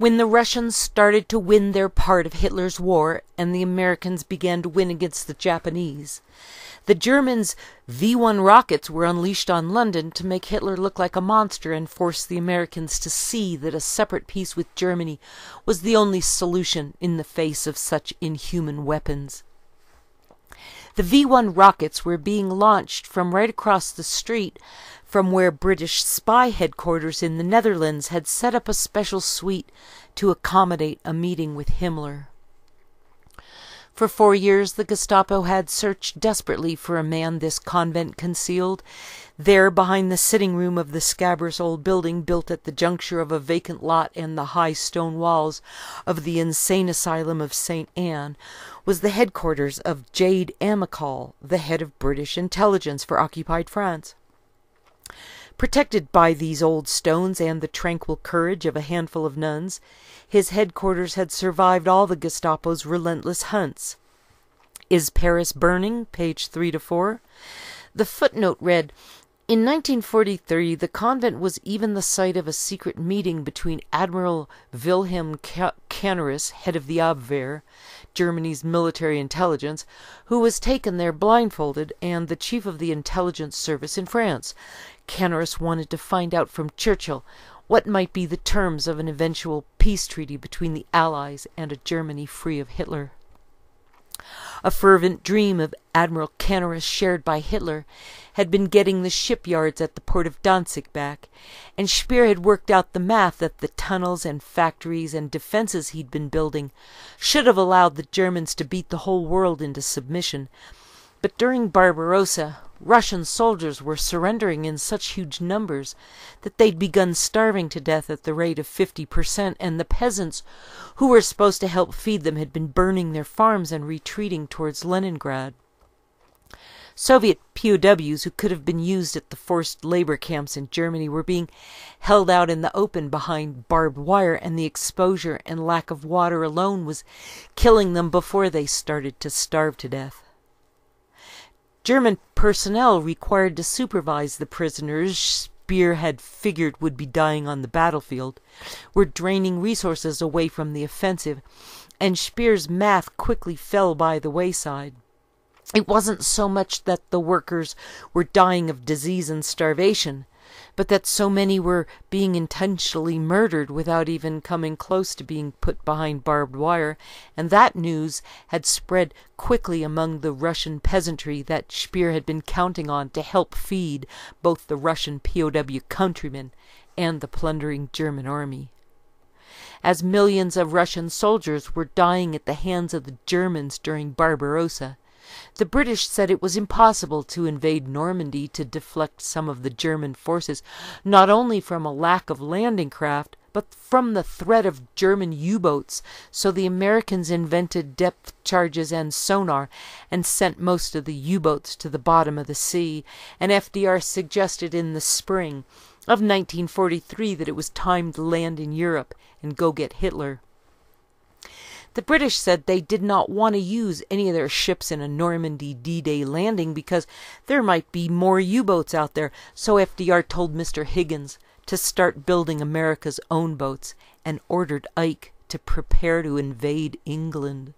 When the Russians started to win their part of Hitler's war and the Americans began to win against the Japanese, the Germans' V 1 rockets were unleashed on London to make Hitler look like a monster and force the Americans to see that a separate peace with Germany was the only solution in the face of such inhuman weapons. The V 1 rockets were being launched from right across the street from where British spy headquarters in the Netherlands had set up a special suite to accommodate a meeting with Himmler. For four years, the Gestapo had searched desperately for a man this convent concealed, there behind the sitting room of the scabrous old building built at the juncture of a vacant lot and the high stone walls of the insane asylum of St. Anne, was the headquarters of Jade Amical, the head of British intelligence for occupied France. Protected by these old stones and the tranquil courage of a handful of nuns, his headquarters had survived all the Gestapo's relentless hunts. Is Paris Burning? page 3 to 4. The footnote read in 1943, the convent was even the site of a secret meeting between Admiral Wilhelm Canaris, head of the Abwehr, Germany's military intelligence, who was taken there blindfolded, and the chief of the intelligence service in France. Canaris wanted to find out from Churchill what might be the terms of an eventual peace treaty between the Allies and a Germany free of Hitler a fervent dream of Admiral Canaris shared by Hitler, had been getting the shipyards at the port of Danzig back, and Speer had worked out the math that the tunnels and factories and defenses he'd been building should have allowed the Germans to beat the whole world into submission, but during Barbarossa Russian soldiers were surrendering in such huge numbers that they'd begun starving to death at the rate of 50 per cent, and the peasants who were supposed to help feed them had been burning their farms and retreating towards Leningrad. Soviet POWs who could have been used at the forced labor camps in Germany were being held out in the open behind barbed wire, and the exposure and lack of water alone was killing them before they started to starve to death. German personnel required to supervise the prisoners Speer had figured would be dying on the battlefield were draining resources away from the offensive, and Speer's math quickly fell by the wayside. It wasn't so much that the workers were dying of disease and starvation but that so many were being intentionally murdered without even coming close to being put behind barbed wire, and that news had spread quickly among the Russian peasantry that Speer had been counting on to help feed both the Russian POW countrymen and the plundering German army. As millions of Russian soldiers were dying at the hands of the Germans during Barbarossa, the British said it was impossible to invade Normandy to deflect some of the German forces, not only from a lack of landing craft, but from the threat of German U boats, so the Americans invented depth charges and sonar and sent most of the U boats to the bottom of the sea, and FDR suggested in the spring of 1943 that it was time to land in Europe and go get Hitler. The British said they did not want to use any of their ships in a Normandy D-Day landing because there might be more U-boats out there, so FDR told Mr. Higgins to start building America's own boats and ordered Ike to prepare to invade England.